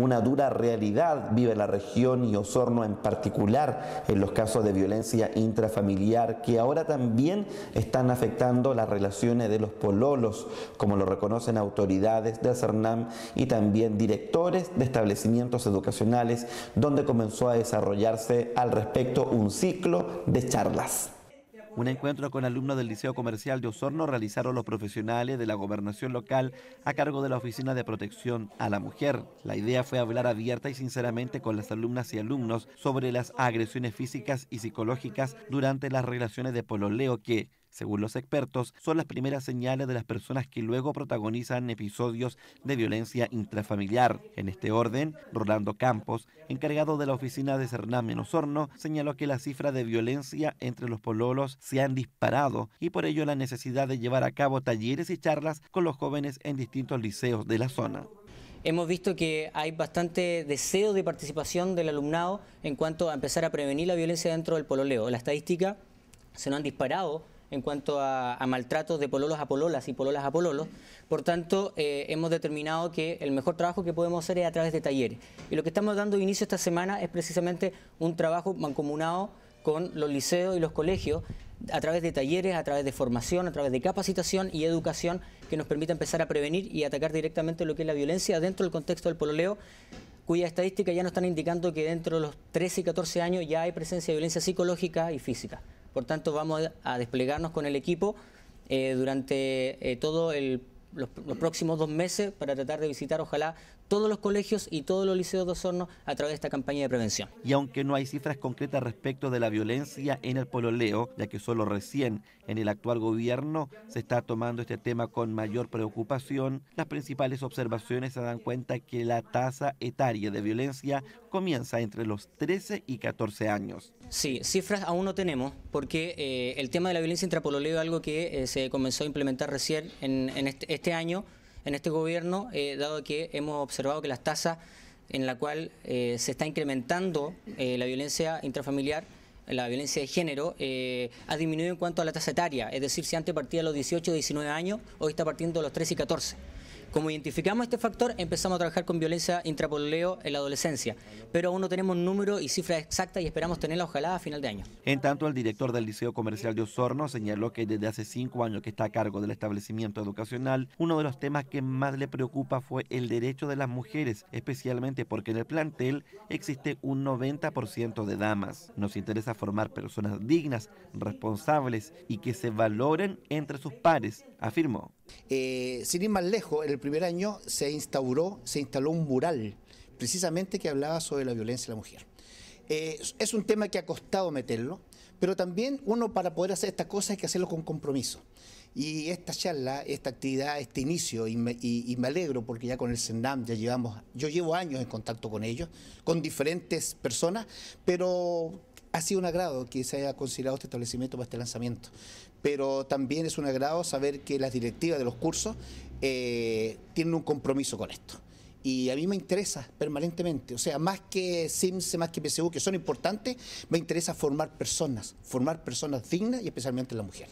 una dura realidad vive la región y Osorno en particular en los casos de violencia intrafamiliar que ahora también están afectando las relaciones de los pololos, como lo reconocen autoridades de CERNAM y también directores de establecimientos educacionales donde comenzó a desarrollarse al respecto un ciclo de charlas. Un encuentro con alumnos del Liceo Comercial de Osorno realizaron los profesionales de la gobernación local a cargo de la Oficina de Protección a la Mujer. La idea fue hablar abierta y sinceramente con las alumnas y alumnos sobre las agresiones físicas y psicológicas durante las relaciones de pololeo que según los expertos, son las primeras señales de las personas que luego protagonizan episodios de violencia intrafamiliar. En este orden, Rolando Campos, encargado de la oficina de Cernán Menosorno, señaló que la cifra de violencia entre los pololos se han disparado y por ello la necesidad de llevar a cabo talleres y charlas con los jóvenes en distintos liceos de la zona hemos visto que hay bastante deseo de participación del alumnado en cuanto a empezar a prevenir la violencia dentro del pololeo. La estadística se nos han disparado en cuanto a, maltratos de pololos a pololas y pololas a pololos. Por tanto, eh, hemos determinado que el mejor trabajo que podemos hacer es a través de talleres. Y lo que estamos dando inicio esta semana es precisamente un trabajo mancomunado con los liceos y los colegios a través de talleres, a través de formación, a través de capacitación y educación que nos permita empezar a prevenir y atacar directamente lo que es la violencia dentro del contexto del pololeo, cuya estadística ya nos están indicando que dentro de los 13 y 14 años ya hay presencia de violencia psicológica y física. Por tanto, vamos a desplegarnos con el equipo eh, durante eh, todo el los, próximos dos meses para tratar de visitar, ojalá, todos los colegios y todos los liceos de Osorno a través de esta campaña de prevención. Y aunque no hay cifras concretas respecto de la violencia en el pololeo, ya que solo recién en el actual gobierno se está tomando este tema con mayor preocupación, las principales observaciones se dan cuenta que la tasa etaria de violencia comienza entre los 13 y 14 años. Sí, cifras aún no tenemos, porque eh, el tema de la violencia intrapololeo es algo que eh, se comenzó a implementar recién en este este año, en este gobierno, eh, dado que hemos observado que las tasas en la cual eh, se está incrementando eh, la violencia intrafamiliar, la violencia de género, ha disminuido en cuanto a la tasa etaria, es decir, si antes partía a los 18 o 19 años, hoy está partiendo a los 13 y 14. Como identificamos este factor, empezamos a trabajar con violencia intrapoleo en la adolescencia, pero aún no tenemos un número y cifra exacta y esperamos tenerla ojalá a final de año. En tanto, el director del Liceo Comercial de Osorno señaló que desde hace cinco años que está a cargo del establecimiento educacional, uno de los temas que más le preocupa fue el derecho de las mujeres, especialmente porque en el plantel existe un 90% de damas. Nos interesa formar personas dignas, responsables y que se valoren entre sus pares, afirmó. Eh, sin ir más lejos, el primer año se instauró, se instaló un mural, precisamente que hablaba sobre la violencia de la mujer. Eh, es un tema que ha costado meterlo, pero también uno para poder hacer estas cosas hay que hacerlo con compromiso. Y esta charla, esta actividad, este inicio, y me, alegro porque ya con el SENDAM, ya llevamos, yo llevo años en contacto con ellos, con diferentes personas, pero ha sido un agrado que se haya considerado este establecimiento para este lanzamiento, pero también es un agrado saber que las directivas de los cursos eh, tienen un compromiso con esto. Y a mí me interesa permanentemente, o sea, más que SIMS, más que PSU, que son importantes, me interesa formar personas, formar personas dignas y especialmente la mujer.